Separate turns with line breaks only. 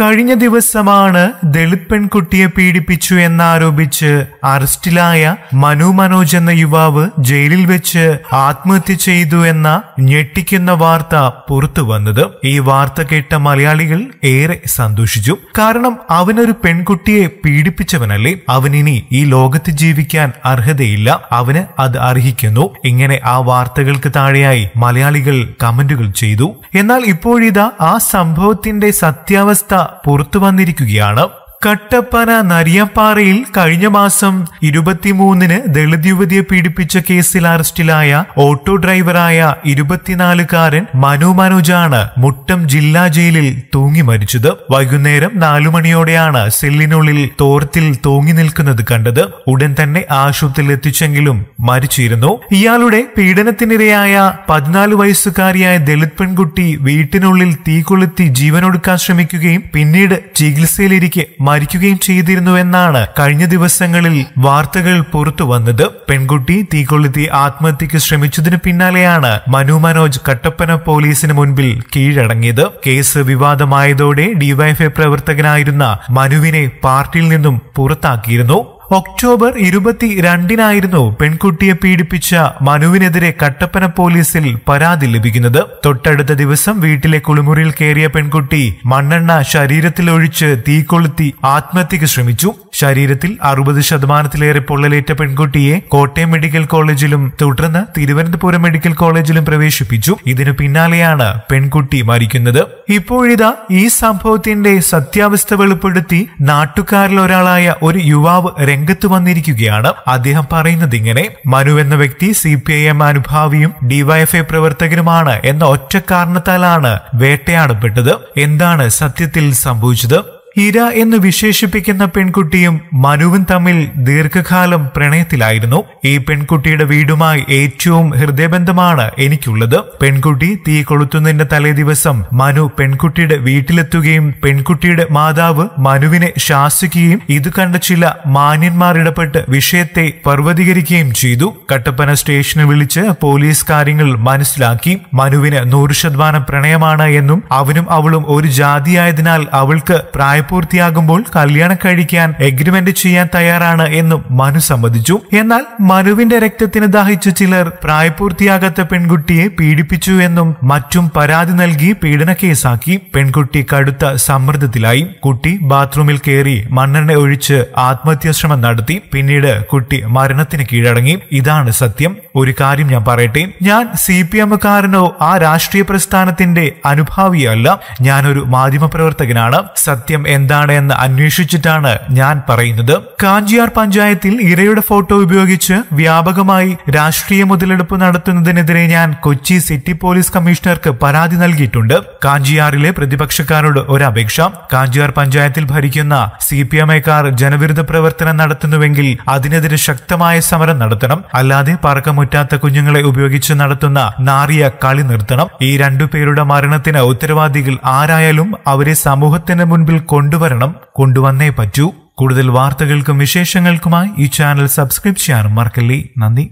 കഴിഞ്ഞ ദിവസമാണ് ദളിത് പെൺകുട്ടിയെ പീഡിപ്പിച്ചു എന്നാരോപിച്ച് അറസ്റ്റിലായ മനു മനോജ് എന്ന യുവാവ് ജയിലിൽ വെച്ച് ആത്മഹത്യ ചെയ്തു എന്ന ഞെട്ടിക്കുന്ന വാർത്ത പുറത്തു വന്നത് ഈ വാർത്ത കേട്ട മലയാളികൾ ഏറെ സന്തോഷിച്ചു കാരണം അവനൊരു പെൺകുട്ടിയെ പീഡിപ്പിച്ചവനല്ലേ അവനിനി ഈ ലോകത്ത് ജീവിക്കാൻ അർഹതയില്ല അവന് അത് അർഹിക്കുന്നു ഇങ്ങനെ ആ വാർത്തകൾക്ക് താഴെയായി മലയാളികൾ കമന്റുകൾ ചെയ്തു എന്നാൽ ഇപ്പോഴിതാ ആ സംഭവത്തിന്റെ സത്യാവസ്ഥ പുറത്തു വന്നിരിക്കുകയാണ് കട്ടപ്പന നരിയപ്പാറയിൽ കഴിഞ്ഞ മാസം ഇരുപത്തിമൂന്നിന് ദളിത് യുവതിയെ പീഡിപ്പിച്ച കേസിൽ അറസ്റ്റിലായ ഓട്ടോ ഡ്രൈവറായ ഇരുപത്തിനാലുകാരൻ മനു മനോജാണ് മുട്ടം ജില്ലാ ജയിലിൽ തൂങ്ങി മരിച്ചത് വൈകുന്നേരം നാലു മണിയോടെയാണ് സെല്ലിനുള്ളിൽ തോർത്തിൽ തൂങ്ങി നിൽക്കുന്നത് കണ്ടത് ഉടൻ തന്നെ ആശുപത്രിയിൽ എത്തിച്ചെങ്കിലും മരിച്ചിരുന്നു ഇയാളുടെ പീഡനത്തിനിരയായ പതിനാല് വയസ്സുകാരിയായ ദളിത് പെൺകുട്ടി വീട്ടിനുള്ളിൽ തീ കൊളുത്തി ജീവനൊടുക്കാൻ ശ്രമിക്കുകയും പിന്നീട് ചികിത്സയിലിരിക്കെ മരിക്കുകയും ചെയ്തിരുന്നുവെന്നാണ് കഴിഞ്ഞ ദിവസങ്ങളിൽ വാർത്തകൾ പുറത്തു വന്നത് പെൺകുട്ടി തീകൊളുത്തി ആത്മഹത്യക്ക് ശ്രമിച്ചതിന് പിന്നാലെയാണ് മനു മനോജ് കട്ടപ്പന പോലീസിന് മുൻപിൽ കീഴടങ്ങിയത് കേസ് വിവാദമായതോടെ ഡിവൈഎഫ്ഐ പ്രവർത്തകനായിരുന്ന മനുവിനെ പാർട്ടിയിൽ നിന്നും പുറത്താക്കിയിരുന്നു ഒക്ടോബർ ഇരുപത്തി രണ്ടിനായിരുന്നു പെൺകുട്ടിയെ പീഡിപ്പിച്ച മനുവിനെതിരെ കട്ടപ്പന പോലീസിൽ പരാതി ലഭിക്കുന്നത് തൊട്ടടുത്ത ദിവസം വീട്ടിലെ കുളിമുറിയിൽ കയറിയ പെൺകുട്ടി മണ്ണെണ്ണ ഒഴിച്ച് തീ കൊളുത്തി ആത്മഹത്യക്ക് ശ്രമിച്ചു ശരീരത്തിൽ അറുപത് ശതമാനത്തിലേറെ പൊള്ളലേറ്റ പെൺകുട്ടിയെ കോട്ടയം മെഡിക്കൽ കോളേജിലും തുടർന്ന് തിരുവനന്തപുരം മെഡിക്കൽ കോളേജിലും പ്രവേശിപ്പിച്ചു ഇതിനു പിന്നാലെയാണ് പെൺകുട്ടി മരിക്കുന്നത് ഇപ്പോഴിതാ ഈ സംഭവത്തിന്റെ സത്യാവസ്ഥ വെളിപ്പെടുത്തി നാട്ടുകാരിൽ ഒരാളായ ഒരു യുവാവ് രംഗത്ത് വന്നിരിക്കുകയാണ് അദ്ദേഹം പറയുന്നത് ഇങ്ങനെ മനു എന്ന വ്യക്തി സി പി ഐ എം അനുഭാവിയും ഡിവൈഎഫ്ഐ പ്രവർത്തകനുമാണ് എന്ന ഒറ്റ കാരണത്താലാണ് വേട്ടയാടപ്പെട്ടത് എന്താണ് സത്യത്തിൽ സംഭവിച്ചത് ഇര എന്ന് വിശേഷിപ്പിക്കുന്ന പെൺകുട്ടിയും മനുവും തമ്മിൽ ദീർഘകാലം പ്രണയത്തിലായിരുന്നു ഈ പെൺകുട്ടിയുടെ വീടുമായി ഏറ്റവും ഹൃദയബന്ധമാണ് എനിക്കുള്ളത് പെൺകുട്ടി തീ കൊളുത്തുന്നതിന്റെ തലേ ദിവസം മനു പെൺകുട്ടിയുടെ വീട്ടിലെത്തുകയും പെൺകുട്ടിയുടെ മാതാവ് മനുവിനെ ശാസിക്കുകയും ഇത് കണ്ട ചില മാന്യന്മാർ ഇടപെട്ട് വിഷയത്തെ പർവ്വതീകരിക്കുകയും ചെയ്തു കട്ടപ്പന സ്റ്റേഷനിൽ വിളിച്ച് പോലീസ് കാര്യങ്ങൾ മനസ്സിലാക്കി മനുവിന് നൂറ് ശതമാനം പ്രണയമാണ് എന്നും അവനും അവളും ഒരു ജാതിയായതിനാൽ അവൾക്ക് പ്രായ പ്രായപൂർത്തിയാകുമ്പോൾ കല്യാണം കഴിക്കാൻ എഗ്രിമെന്റ് ചെയ്യാൻ തയ്യാറാണ് എന്നും മനു സമ്മതിച്ചു എന്നാൽ മനുവിന്റെ രക്തത്തിന് ദാഹിച്ച ചിലർ പ്രായപൂർത്തിയാകാത്ത പെൺകുട്ടിയെ പീഡിപ്പിച്ചു എന്നും മറ്റും പരാതി നൽകി പീഡന കേസാക്കി പെൺകുട്ടി കടുത്ത സമ്മർദ്ദത്തിലായി കുട്ടി ബാത്റൂമിൽ കയറി മണ്ണെണ്ണ ഒഴിച്ച് ആത്മഹത്യാശ്രമം നടത്തി പിന്നീട് കുട്ടി മരണത്തിന് കീഴടങ്ങി ഇതാണ് സത്യം ഒരു കാര്യം ഞാൻ പറയട്ടെ ഞാൻ സി പി എമ്മുകാരനോ ആ രാഷ്ട്രീയ പ്രസ്ഥാനത്തിന്റെ അനുഭാവിയല്ല ഞാനൊരു മാധ്യമപ്രവർത്തകനാണ് സത്യം എന്താണ് എന്ന് അന്വേഷിച്ചിട്ടാണ് ഞാൻ പറയുന്നത് കാഞ്ചിയാർ പഞ്ചായത്തിൽ ഇരയുടെ ഫോട്ടോ ഉപയോഗിച്ച് വ്യാപകമായി രാഷ്ട്രീയ മുതലെടുപ്പ് നടത്തുന്നതിനെതിരെ ഞാൻ കൊച്ചി സിറ്റി പോലീസ് കമ്മീഷണർക്ക് പരാതി നൽകിയിട്ടുണ്ട് കാഞ്ചിയാറിലെ പ്രതിപക്ഷക്കാരോട് ഒരു കാഞ്ചിയാർ പഞ്ചായത്തിൽ ഭരിക്കുന്ന സി പി എം ജനവിരുദ്ധ പ്രവർത്തനം നടത്തുന്നുവെങ്കിൽ അതിനെതിരെ ശക്തമായ സമരം നടത്തണം അല്ലാതെ പറക്കമുറ്റാത്ത കുഞ്ഞുങ്ങളെ ഉപയോഗിച്ച് നടത്തുന്ന നാറിയ കളി നിർത്തണം ഈ രണ്ടുപേരുടെ മരണത്തിന് ഉത്തരവാദികൾ ആരായാലും അവരെ സമൂഹത്തിന് മുൻപിൽ കൊണ്ടുവരണം കൊണ്ടുവന്നേ പറ്റൂ കൂടുതൽ വാർത്തകൾക്കും വിശേഷങ്ങൾക്കുമായി ഈ ചാനൽ സബ്സ്ക്രൈബ് ചെയ്യാനും മറക്കല്ലേ നന്ദി